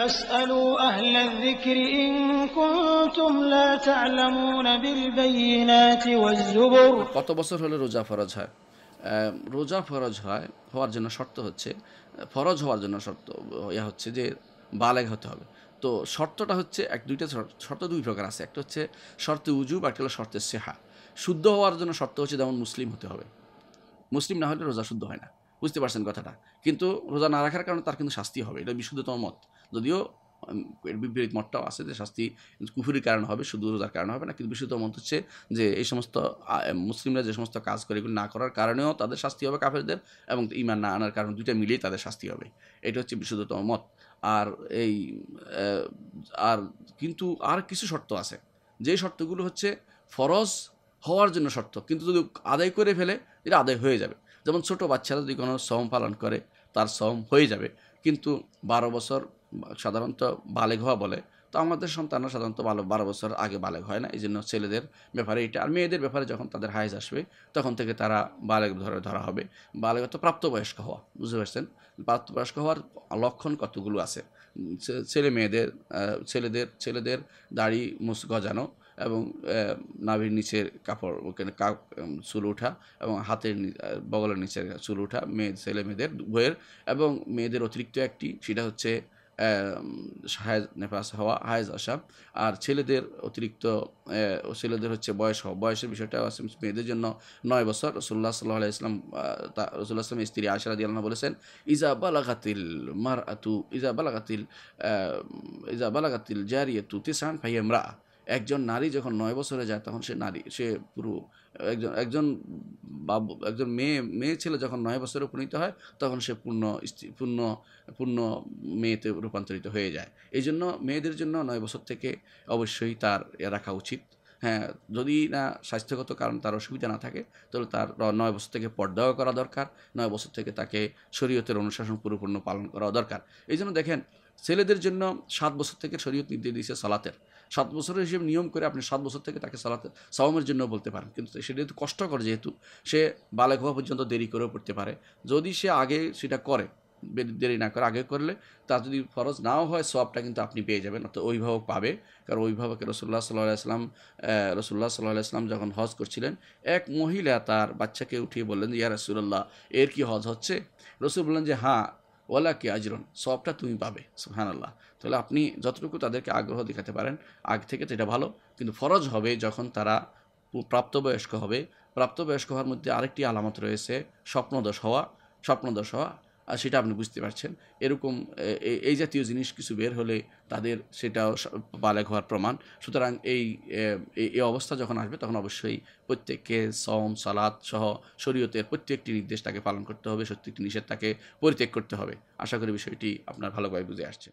কত বছর হলে রোজা ফরজ হয় রোজা ফরজ হয় হওয়ার জন্য শর্ত হচ্ছে ফরজ হওয়ার জন্য শর্ত ইয়া হচ্ছে যে বালেগ হতে হবে তো শর্তটা হচ্ছে এক দুইটা শর্ত দুই প্রকার আছে একটা হচ্ছে শর্তে উজু বা একটা হলো শর্তে সেহা শুদ্ধ হওয়ার জন্য শর্ত হচ্ছে যেমন মুসলিম হতে হবে মুসলিম না হলে রোজা শুদ্ধ হয় না বুঝতে পারছেন কথাটা কিন্তু রোজা না রাখার কারণে তার কিন্তু শাস্তি হবে এটা বিশুদ্ধতম মত যদিও বিপরীত মতটাও আছে যে শাস্তি কুফুরির কারণ হবে শুধু রোজার কারণ হবে না কিন্তু বিশুদ্ধ মত হচ্ছে যে এই সমস্ত মুসলিমরা যে সমস্ত কাজ করে এগুলো না করার কারণেও তাদের শাস্তি হবে কাফেরদের এবং ইমান না আনার কারণে দুইটা মিলিয়েই তাদের শাস্তি হবে এটা হচ্ছে বিশুদ্ধতম মত আর এই আর কিন্তু আর কিছু শর্ত আছে যে শর্তগুলো হচ্ছে ফরজ হওয়ার জন্য শর্ত কিন্তু যদি আদায় করে ফেলে এটা আদায় হয়ে যাবে যেমন ছোট বাচ্চারা যদি কোনো শ্রম পালন করে তার শ্রম হয়ে যাবে কিন্তু বারো বছর সাধারণত বালেগ হওয়া বলে তো আমাদের সন্তানরা সাধারণত ভালো বারো বছর আগে বালেগ হয় না এই জন্য ছেলেদের ব্যাপারে এটা আর মেয়েদের ব্যাপারে যখন তাদের হাইজ আসবে তখন থেকে তারা বালেগ ধরে ধরা হবে বালেগ তো প্রাপ্তবয়স্ক হওয়া বুঝতে পারছেন প্রাপ্তবয়স্ক হওয়ার লক্ষণ কতগুলো আছে ছেলে মেয়েদের ছেলেদের ছেলেদের দাড়ি মুস গজানো এবং নাভির নিচের কাপড় চুল ওঠা এবং হাতের বগলের নিচের চুল ওঠা মেয়ে ছেলে মেয়েদের বইয়ের এবং মেয়েদের অতিরিক্ত একটি সেটা হচ্ছে হায়জ নেফাস হওয়া হায়জ আসা আর ছেলেদের অতিরিক্ত ছেলেদের হচ্ছে বয়স হওয়া বয়সের বিষয়টা আছে মেয়েদের জন্য নয় বছর রসুল্লাহ সাল্লাহ ইসলাম রসুল্লাহ ইসলাম স্ত্রী আশারা আল্লাহ বলেছেন ইজা বালাগাতিল মার আতু ইজা বালাগাতিল ইজা বালাগাতিল জারিয়াতু তিসান মরা একজন নারী যখন নয় বছরে যায় তখন সে নারী সে পুরো একজন একজন বাবু একজন মেয়ে মেয়ে ছেলে যখন নয় বছরে উপনীত হয় তখন সে পূর্ণ স্ত্রী পূর্ণ পূর্ণ মেয়েতে রূপান্তরিত হয়ে যায় এই জন্য মেয়েদের জন্য নয় বছর থেকে অবশ্যই তার রাখা উচিত হ্যাঁ যদি না স্বাস্থ্যগত কারণ তার অসুবিধা না থাকে তাহলে তার নয় বছর থেকে পর্দাও করা দরকার নয় বছর থেকে তাকে শরীয়তের অনুশাসন পরিপূর্ণ পালন করা দরকার এই জন্য দেখেন ছেলেদের জন্য সাত বছর থেকে শরীয়ত নির্দেশ দিয়েছে সালাতের সাত বছরের হিসেবে নিয়ম করে আপনি সাত বছর থেকে তাকে সালাতে সাওমের জন্য বলতে পারেন কিন্তু সেটা যেহেতু কষ্টকর যেহেতু সে বালেক হওয়া পর্যন্ত দেরি করেও পড়তে পারে যদি সে আগে সেটা করে দেরি না করে আগে করলে তা যদি ফরজ নাও হয় সবটা কিন্তু আপনি পেয়ে যাবেন অর্থাৎ অভিভাবক পাবে কারণ অভিভাবকের রসুল্লাহ সাল্লাহ আসলাম রসুল্লাহ সাল্লাহ আসলাম যখন হজ করছিলেন এক মহিলা তার বাচ্চাকে উঠিয়ে বললেন ইয়া রসুল্লাহ এর কি হজ হচ্ছে রসুল বললেন যে হ্যাঁ ওলা কে আজরন সবটা তুমি পাবে সুহানাল্লাহ তাহলে আপনি যতটুকু তাদেরকে আগ্রহ দেখাতে পারেন আগ থেকে তো এটা ভালো কিন্তু ফরজ হবে যখন তারা প্রাপ্তবয়স্ক হবে প্রাপ্তবয়স্ক হওয়ার মধ্যে আরেকটি আলামত রয়েছে স্বপ্নদোষ হওয়া স্বপ্নদোষ হওয়া সেটা আপনি বুঝতে পারছেন এরকম এই জাতীয় জিনিস কিছু বের হলে তাদের সেটাও বালেক হওয়ার প্রমাণ সুতরাং এই এই অবস্থা যখন আসবে তখন অবশ্যই প্রত্যেককে সম সালাদ সহ শরীয়তের প্রত্যেকটি নির্দেশ তাকে পালন করতে হবে সত্যিটি নিষেধ তাকে পরিত্যাগ করতে হবে আশা করি বিষয়টি আপনার ভালোভাবে বুঝে আসছে